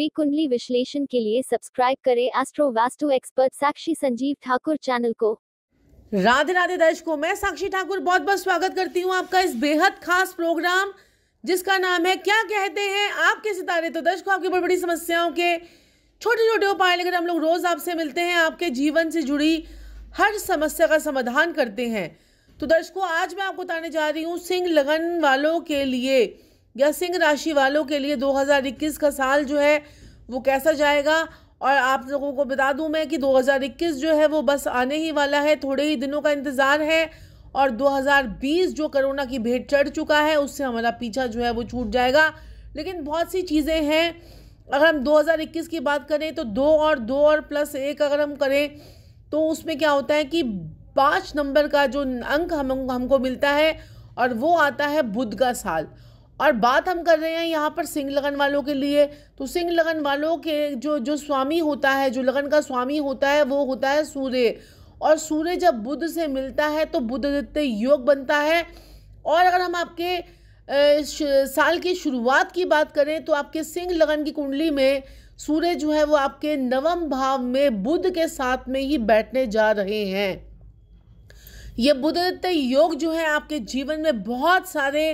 free कुंडली विश्लेषण के लिए सब्सक्राइब करें astro vastu expert Sakshi Sanjeev Thakur channel को राधे राधे दर्शकों मैं साक्षी ठाकुर बहुत बहुत स्वागत करती हूँ आपका इस बेहद खास प्रोग्राम जिसका नाम है क्या कहते हैं आपके सितारे तो दर्शकों आपकी बड़ी बड़ी समस्याओं के छोटे छोटे उपाय लेकर हम लोग रोज आपसे मिलते हैं आपके जीवन से जुड़ी हर समस्या का समाधान करते हैं तो दर्शकों आज मैं आपको बताने जा रही हूँ सिंह लगन वालों के लिए या सिंह राशि वालों के लिए 2021 का साल जो है वो कैसा जाएगा और आप लोगों को बता दूं मैं कि 2021 जो है वो बस आने ही वाला है थोड़े ही दिनों का इंतज़ार है और 2020 जो कोरोना की भेंट चढ़ चुका है उससे हमारा पीछा जो है वो छूट जाएगा लेकिन बहुत सी चीज़ें हैं अगर हम 2021 की बात करें तो दो और दो और प्लस एक अगर हम करें तो उसमें क्या होता है कि पाँच नंबर का जो अंक हम हमको मिलता है और वो आता है बुद्ध का साल और बात हम कर रहे हैं यहाँ पर सिंह लगन वालों के लिए तो सिंह लगन वालों के जो जो स्वामी होता है जो लगन का स्वामी होता है वो होता है सूर्य और सूर्य जब बुद्ध से मिलता है तो बुद्ध आदित्य योग बनता है और अगर हम आपके साल की शुरुआत की बात करें तो आपके सिंह लगन की कुंडली में सूर्य जो है वो आपके नवम भाव में बुद्ध के साथ में ही बैठने जा रहे हैं ये बुद्ध आदित्य योग जो है आपके जीवन में बहुत सारे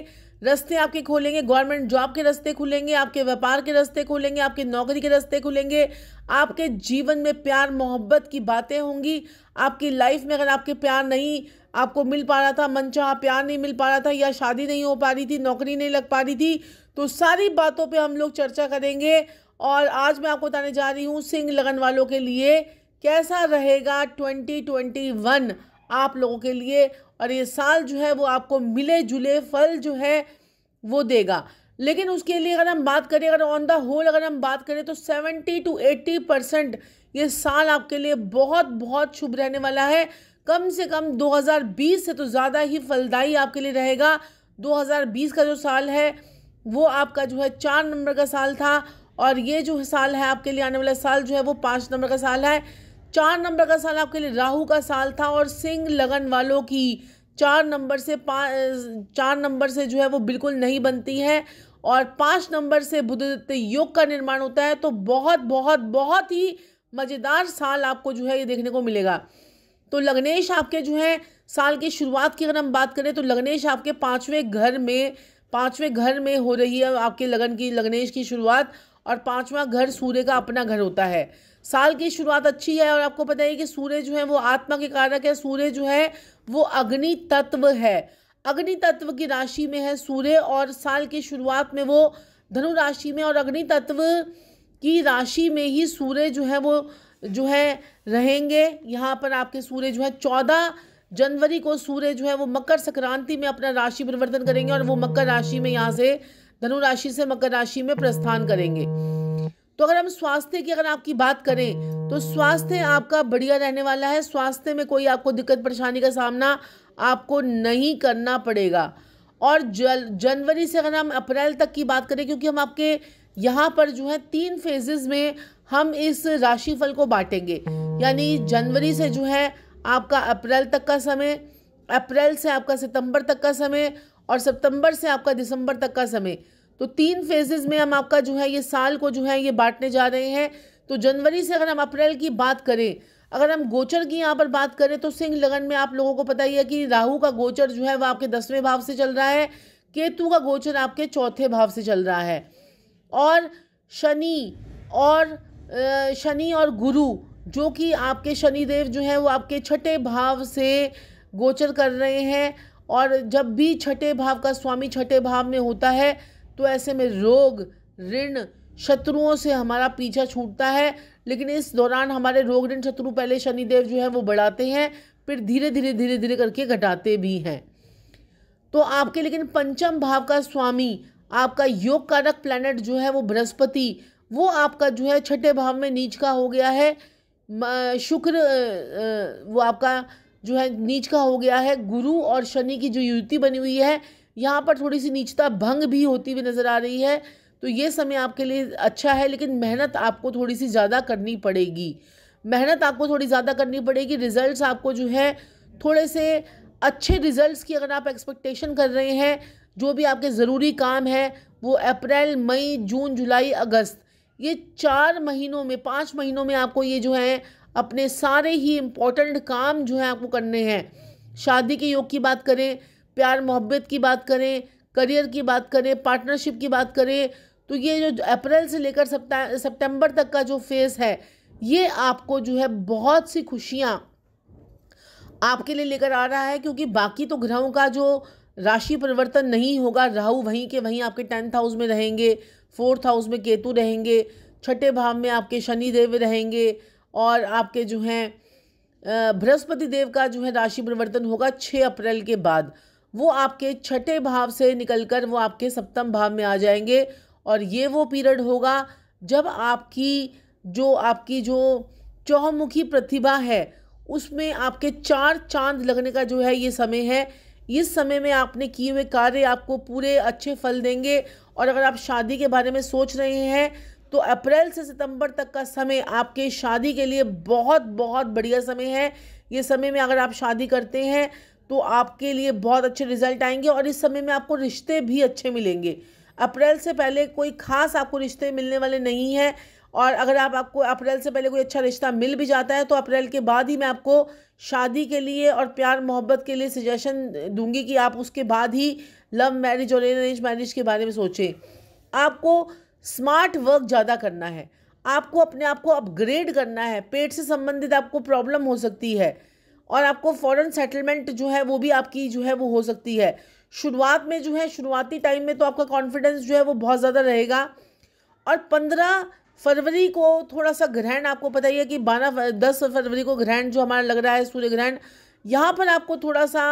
रस्ते आपके खोलेंगे गवर्नमेंट जॉब के रस्ते खुलेंगे आपके व्यापार के रस्ते खुलेंगे आपके नौकरी के रस्ते खुलेंगे आपके जीवन में प्यार मोहब्बत की बातें होंगी आपकी लाइफ में अगर आपके प्यार नहीं आपको मिल पा रहा था मनचाहा प्यार नहीं मिल पा रहा था या शादी नहीं हो पा रही थी नौकरी नहीं लग पा रही थी तो सारी बातों पर हम लोग चर्चा करेंगे और आज मैं आपको बताने जा रही हूँ सिंह लगन वालों के लिए कैसा रहेगा ट्वेंटी ट्वेंटी वन आप लोगों के लिए और ये साल जो है वो आपको मिले जुले फल जो है वो देगा लेकिन उसके लिए अगर हम बात करें अगर ऑन द होल अगर हम बात करें तो सेवेंटी टू एट्टी परसेंट ये साल आपके लिए बहुत बहुत शुभ रहने वाला है कम से कम 2020 से तो ज़्यादा ही फलदायी आपके लिए रहेगा 2020 का जो साल है वो आपका जो है चार नंबर का साल था और ये जो साल है आपके लिए आने वाला साल जो है वो पाँच नंबर का साल है चार नंबर का साल आपके लिए राहु का साल था और सिंह लगन वालों की चार नंबर से पाँच चार नंबर से जो है वो बिल्कुल नहीं बनती है और पाँच नंबर से बुधदित्य योग का निर्माण होता है तो बहुत बहुत बहुत ही मज़ेदार साल आपको जो है ये देखने को मिलेगा तो लग्नेश आपके जो है साल की शुरुआत की अगर हम बात करें तो लग्नेश आपके पाँचवें घर में पाँचवें घर में हो रही है आपके लगन की लग्नेश की शुरुआत और पाँचवा घर सूर्य का अपना घर होता है साल की शुरुआत अच्छी है और आपको पता है कि सूर्य जो है वो आत्मा के कारक है सूर्य जो है वो अग्नि तत्व है अग्नि तत्व की राशि में है सूर्य और साल की शुरुआत में वो धनु राशि में और अग्नि तत्व की राशि में ही सूर्य जो है वो जो है रहेंगे यहाँ पर आपके सूर्य जो है चौदह जनवरी को सूर्य जो है वो मकर संक्रांति में अपना राशि परिवर्तन करेंगे और वो मकर राशि में यहाँ से धनु राशि से मकर राशि में प्रस्थान करेंगे तो अगर हम स्वास्थ्य की अगर आपकी बात करें तो स्वास्थ्य आपका बढ़िया रहने वाला है स्वास्थ्य में कोई आपको दिक्कत परेशानी का सामना आपको नहीं करना पड़ेगा और जल जनवरी से अगर हम अप्रैल तक की बात करें क्योंकि हम आपके यहाँ पर जो है तीन फेजेस में हम इस राशिफल को बांटेंगे यानी जनवरी से जो है आपका अप्रैल तक का समय अप्रैल से आपका सितंबर तक का समय और सितंबर से आपका दिसंबर तक का समय तो तीन फेजेस में हम आपका जो है ये साल को जो है ये बांटने जा रहे हैं तो जनवरी से अगर हम अप्रैल की बात करें अगर हम गोचर की यहाँ पर बात करें तो सिंह लगन में आप लोगों को पता ही है कि राहु का गोचर जो है वह आपके दसवें भाव से चल रहा है केतु का गोचर आपके चौथे भाव से चल रहा है और शनि और शनि और गुरु जो कि आपके शनिदेव जो हैं वो आपके छठे भाव से गोचर कर रहे हैं और जब भी छठे भाव का स्वामी छठे भाव में होता है तो ऐसे में रोग ऋण शत्रुओं से हमारा पीछा छूटता है लेकिन इस दौरान हमारे रोग ऋण शत्रु पहले शनिदेव जो है वो बढ़ाते हैं फिर धीरे धीरे धीरे धीरे करके घटाते भी हैं तो आपके लेकिन पंचम भाव का स्वामी आपका योग कारक प्लैनेट जो है वो बृहस्पति वो आपका जो है छठे भाव में नीच का हो गया है शुक्र वो आपका जो है नीच का हो गया है गुरु और शनि की जो युति बनी हुई है यहाँ पर थोड़ी सी नीचता भंग भी होती हुई नज़र आ रही है तो ये समय आपके लिए अच्छा है लेकिन मेहनत आपको थोड़ी सी ज़्यादा करनी पड़ेगी मेहनत आपको थोड़ी ज़्यादा करनी पड़ेगी रिजल्ट्स आपको जो है थोड़े से अच्छे रिजल्ट्स की अगर आप एक्सपेक्टेशन कर रहे हैं जो भी आपके ज़रूरी काम है वो अप्रैल मई जून जुलाई अगस्त ये चार महीनों में पाँच महीनों में आपको ये जो है अपने सारे ही इम्पोर्टेंट काम जो है आपको करने हैं शादी के योग की बात करें प्यार मोहब्बत की बात करें करियर की बात करें पार्टनरशिप की बात करें तो ये जो अप्रैल से लेकर सितंबर तक का जो फेज़ है ये आपको जो है बहुत सी खुशियाँ आपके लिए लेकर आ रहा है क्योंकि बाकी तो ग्रहों का जो राशि परिवर्तन नहीं होगा राहु वहीं के वहीं आपके टेंथ हाउस में रहेंगे फोर्थ हाउस में केतु रहेंगे छठे भाव में आपके शनि देव रहेंगे और आपके जो हैं बृहस्पति देव का जो है राशि परिवर्तन होगा छः अप्रैल के बाद वो आपके छठे भाव से निकलकर वो आपके सप्तम भाव में आ जाएंगे और ये वो पीरियड होगा जब आपकी जो आपकी जो चौमुखी प्रतिभा है उसमें आपके चार चांद लगने का जो है ये समय है इस समय में आपने किए हुए कार्य आपको पूरे अच्छे फल देंगे और अगर आप शादी के बारे में सोच रहे हैं तो अप्रैल से सितंबर तक का समय आपके शादी के लिए बहुत बहुत बढ़िया समय है ये समय में अगर आप शादी करते हैं तो आपके लिए बहुत अच्छे रिजल्ट आएंगे और इस समय में आपको रिश्ते भी अच्छे मिलेंगे अप्रैल से पहले कोई खास आपको रिश्ते मिलने वाले नहीं हैं और अगर आप आपको अप्रैल से पहले कोई अच्छा रिश्ता मिल भी जाता है तो अप्रैल के बाद ही मैं आपको शादी के लिए और प्यार मोहब्बत के लिए सजेशन दूंगी कि आप उसके बाद ही लव मैरिज और अरेंज मैरिज के बारे में सोचें आपको स्मार्ट वर्क ज़्यादा करना है आपको अपने आप को अपग्रेड करना है पेट से संबंधित आपको प्रॉब्लम हो सकती है और आपको फॉरेन सेटलमेंट जो है वो भी आपकी जो है वो हो सकती है शुरुआत में जो है शुरुआती टाइम में तो आपका कॉन्फिडेंस जो है वो बहुत ज़्यादा रहेगा और पंद्रह फरवरी को थोड़ा सा ग्रहण आपको पता ही है कि बारह दस फरवरी को ग्रहण जो हमारा लग रहा है सूर्य ग्रहण यहाँ पर आपको थोड़ा सा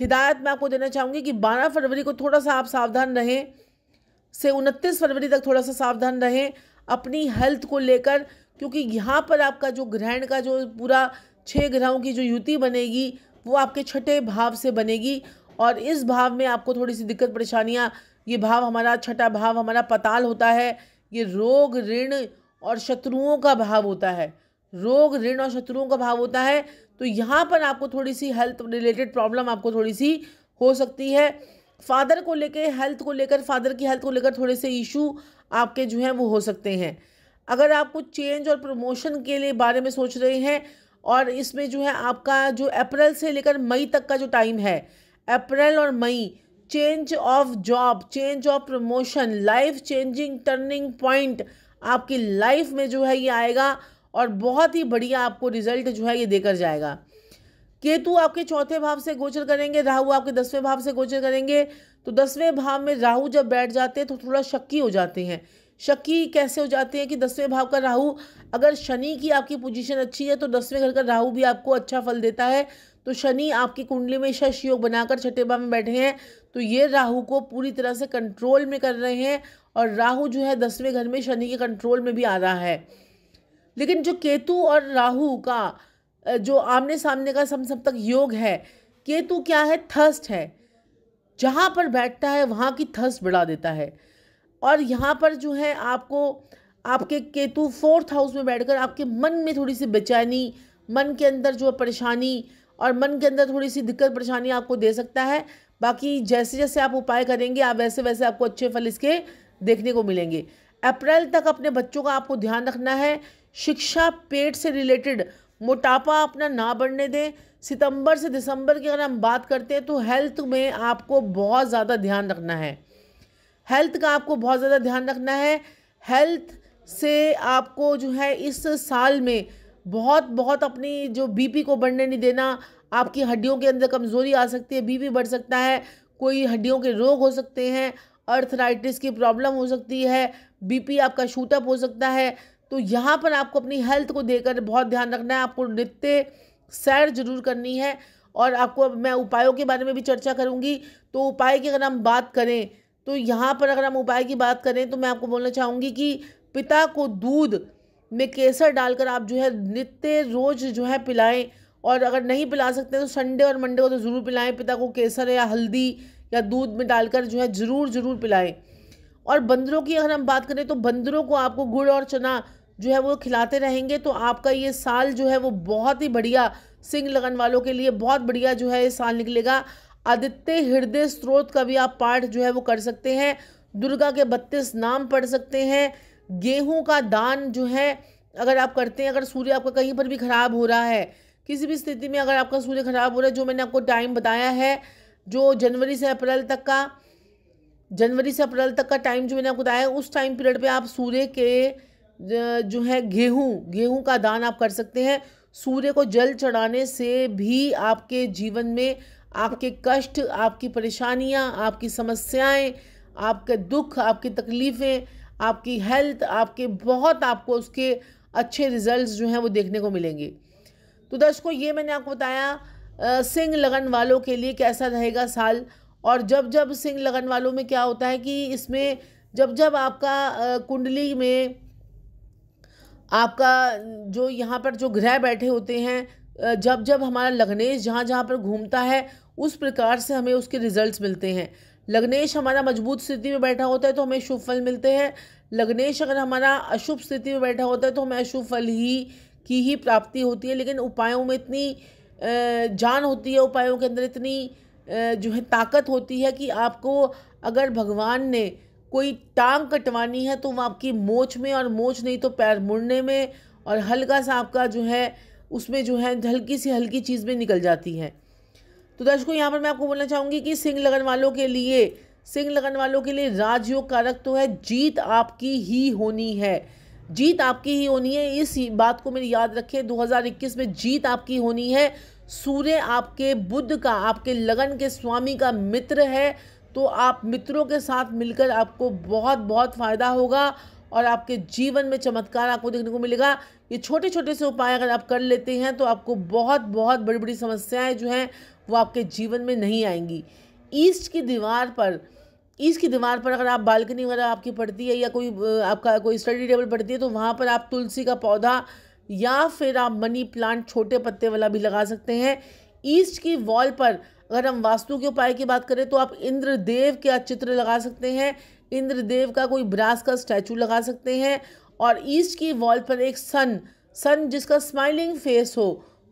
हिदायत मैं आपको देना चाहूँगी कि बारह फरवरी को थोड़ा सा आप सावधान रहें से उनतीस फरवरी तक थोड़ा सा सावधान रहें अपनी हेल्थ को लेकर क्योंकि यहाँ पर आपका जो ग्रहण का जो पूरा छः ग्रहों की जो युति बनेगी वो आपके छठे भाव से बनेगी और इस भाव में आपको थोड़ी सी दिक्कत परेशानियाँ ये भाव हमारा छठा भाव हमारा पताल होता है ये रोग ऋण और शत्रुओं का भाव होता है रोग ऋण और शत्रुओं का भाव होता है तो यहाँ पर आपको थोड़ी सी हेल्थ रिलेटेड प्रॉब्लम आपको थोड़ी सी हो सकती है फादर को लेके हेल्थ को लेकर फादर की हेल्थ को लेकर थोड़े से इशू आपके जो हैं वो हो सकते हैं अगर आप कुछ चेंज और प्रमोशन के लिए बारे में सोच रहे हैं और इसमें जो है आपका जो अप्रैल से लेकर मई तक का जो टाइम है अप्रैल और मई change of job change of promotion life changing turning point आपकी लाइफ में जो है ये आएगा और बहुत ही बढ़िया आपको रिजल्ट जो है ये देकर जाएगा केतु आपके चौथे भाव से गोचर करेंगे राहु आपके दसवें भाव से गोचर करेंगे तो दसवें भाव में राहु जब बैठ जाते हैं तो थोड़ा शक्की हो जाते हैं शकी कैसे हो जाते हैं कि दसवें भाव का राहु अगर शनि की आपकी पोजीशन अच्छी है तो दसवें घर का राहु भी आपको अच्छा फल देता है तो शनि आपकी कुंडली में शश योग बनाकर छठे भाव में बैठे हैं तो ये राहु को पूरी तरह से कंट्रोल में कर रहे हैं और राहु जो है दसवें घर में शनि के कंट्रोल में भी आ रहा है लेकिन जो केतु और राहु का जो आमने सामने का समसप्तक योग है केतु क्या है थर्स्ट है जहाँ पर बैठता है वहाँ की थर्स्ट बढ़ा देता है और यहाँ पर जो है आपको आपके केतु फोर्थ हाउस में बैठकर आपके मन में थोड़ी सी बेचैनी मन के अंदर जो है परेशानी और मन के अंदर थोड़ी सी दिक्कत परेशानी आपको दे सकता है बाकी जैसे जैसे आप उपाय करेंगे आप वैसे वैसे आपको अच्छे फल इसके देखने को मिलेंगे अप्रैल तक अपने बच्चों का आपको ध्यान रखना है शिक्षा पेट से रिलेटेड मोटापा अपना ना बढ़ने दें सितंबर से दिसंबर की अगर हम बात करते हैं तो हेल्थ में आपको बहुत ज़्यादा ध्यान रखना है हेल्थ का आपको बहुत ज़्यादा ध्यान रखना है हेल्थ से आपको जो है इस साल में बहुत बहुत अपनी जो बीपी को बढ़ने नहीं देना आपकी हड्डियों के अंदर कमज़ोरी आ सकती है बीपी बढ़ सकता है कोई हड्डियों के रोग हो सकते हैं अर्थराइटिस की प्रॉब्लम हो सकती है बीपी आपका शूटअप हो सकता है तो यहाँ पर आपको अपनी हेल्थ को देकर बहुत ध्यान रखना है आपको नित्य सैर जरूर करनी है और आपको मैं उपायों के बारे में भी चर्चा करूँगी तो उपाय की अगर हम बात करें तो यहाँ पर अगर हम उपाय की बात करें तो मैं आपको बोलना चाहूँगी कि पिता को दूध में केसर डालकर आप जो है नित्य रोज़ जो है पिलाएं और अगर नहीं पिला सकते तो संडे और मंडे को तो ज़रूर पिलाएं पिता को केसर या हल्दी या दूध में डालकर जो है ज़रूर ज़रूर पिलाएं और बंदरों की अगर हम बात करें तो बंदरों को आपको गुड़ और चना जो है वो खिलाते रहेंगे तो आपका ये साल जो है वो बहुत ही बढ़िया सिंग लगन वालों के लिए बहुत बढ़िया जो है ये साल निकलेगा आदित्य हृदय स्रोत का भी आप पाठ जो है वो कर सकते हैं दुर्गा के बत्तीस नाम पढ़ सकते हैं गेहूं का दान जो है अगर आप करते हैं अगर सूर्य आपका कहीं पर भी ख़राब हो रहा है किसी भी स्थिति में अगर आपका सूर्य ख़राब हो रहा है जो मैंने आपको टाइम बताया है जो जनवरी से अप्रैल तक का जनवरी से अप्रैल तक का टाइम जो मैंने आपको बताया उस टाइम पीरियड पे आप सूर्य के जो है गेहूँ गेहूँ का दान आप कर सकते हैं सूर्य को जल चढ़ाने से भी आपके जीवन में आपके कष्ट आपकी परेशानियाँ आपकी समस्याएँ आपके दुख आपकी तकलीफ़ें आपकी हेल्थ आपके बहुत आपको उसके अच्छे रिजल्ट्स जो हैं वो देखने को मिलेंगे तो दर्शकों ये मैंने आपको बताया सिंह लगन वालों के लिए कैसा रहेगा साल और जब जब सिंह लगन वालों में क्या होता है कि इसमें जब जब आपका कुंडली में आपका जो यहाँ पर जो ग्रह बैठे होते हैं जब जब हमारा लग्नेश जहाँ जहाँ पर घूमता है उस प्रकार से हमें उसके रिजल्ट्स मिलते हैं लग्नेश हमारा मजबूत स्थिति में बैठा होता है तो हमें शुभ फल मिलते हैं लग्नेश अगर हमारा अशुभ स्थिति में बैठा होता है तो हमें अशुभ फल ही की ही प्राप्ति होती है लेकिन उपायों में इतनी जान होती है उपायों के अंदर इतनी जो है ताकत होती है कि आपको अगर भगवान ने कोई टांग कटवानी है तो वो आपकी मोच में और मोच नहीं तो पैर मुड़ने में और हल्का सा आपका जो है उसमें जो है हल्की सी हल्की चीज़ में निकल जाती है तो दर्शकों यहाँ पर मैं आपको बोलना चाहूँगी कि सिंह लगन वालों के लिए सिंह लगन वालों के लिए राजयोग कारक तो है जीत आपकी ही होनी है जीत आपकी ही होनी है इस बात को मेरी याद रखें 2021 में जीत आपकी होनी है सूर्य आपके बुद्ध का आपके लगन के स्वामी का मित्र है तो आप मित्रों के साथ मिलकर आपको बहुत बहुत फ़ायदा होगा और आपके जीवन में चमत्कार आपको देखने को मिलेगा ये छोटे छोटे से उपाय अगर आप कर लेते हैं तो आपको बहुत बहुत बड़ी बड़ी समस्याएं जो हैं वो आपके जीवन में नहीं आएंगी ईस्ट की दीवार पर ईस्ट की दीवार पर अगर आप बालकनी वगैरह आपकी पड़ती है या कोई आपका कोई स्टडी टेबल पड़ती है तो वहाँ पर आप तुलसी का पौधा या फिर आप मनी प्लांट छोटे पत्ते वाला भी लगा सकते हैं ईस्ट की वॉल पर अगर हम वास्तु के उपाय की बात करें तो आप इंद्रदेव का चित्र लगा सकते हैं इंद्रदेव का कोई ब्रास का स्टैचू लगा सकते हैं और ईस्ट की वॉल पर एक सन सन जिसका स्माइलिंग फेस हो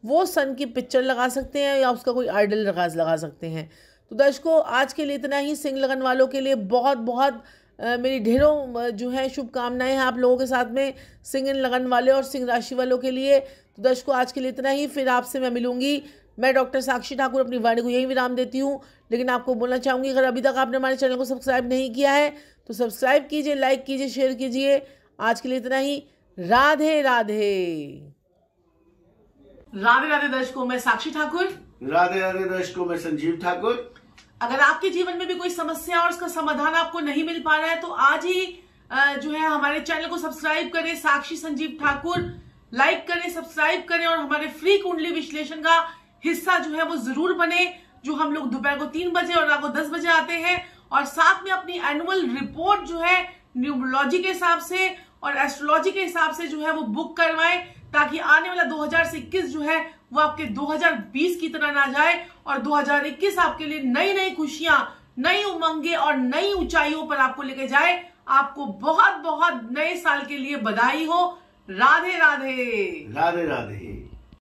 वो सन की पिक्चर लगा सकते हैं या उसका कोई आइडल लगा लगा सकते हैं तो दर्शकों आज के लिए इतना ही सिंह लगन वालों के लिए बहुत बहुत आ, मेरी ढेरों जो है शुभकामनाएं हैं आप लोगों के साथ में सिंग लगन वाले और सिंह राशि वालों के लिए तो दर्शकों आज के लिए इतना ही फिर आपसे मैं मिलूंगी मैं डॉक्टर साक्षी ठाकुर अपनी वाणी को यहीं विराम देती हूँ लेकिन आपको बोलना चाहूँगी अगर अभी तक आपने हमारे चैनल को सब्सक्राइब नहीं किया है तो सब्सक्राइब कीजिए लाइक कीजिए शेयर कीजिए आज के लिए इतना ही राधे राधे राधे राधे दर्शकों में साक्षी ठाकुर राधे राधे दर्शकों में संजीव ठाकुर अगर आपके जीवन में भी कोई समस्या और उसका समाधान आपको नहीं मिल पा रहा है तो आज ही जो है हमारे चैनल को सब्सक्राइब करें साक्षी संजीव ठाकुर लाइक करें सब्सक्राइब करें और हमारे फ्री कुंडली विश्लेषण का हिस्सा जो है वो जरूर बने जो हम लोग दोपहर को तीन बजे और रात को दस बजे आते हैं और साथ में अपनी एनुअल रिपोर्ट जो है न्यूमोलॉजी के हिसाब से और एस्ट्रोलॉजी के हिसाब से जो है वो बुक करवाएं ताकि आने वाला 2021 जो है वो आपके 2020 की तरह ना जाए और 2021 आपके लिए नई नई खुशियां नई उमंगे और नई ऊंचाइयों पर आपको लेके जाए आपको बहुत बहुत नए साल के लिए बधाई हो राधे राधे राधे राधे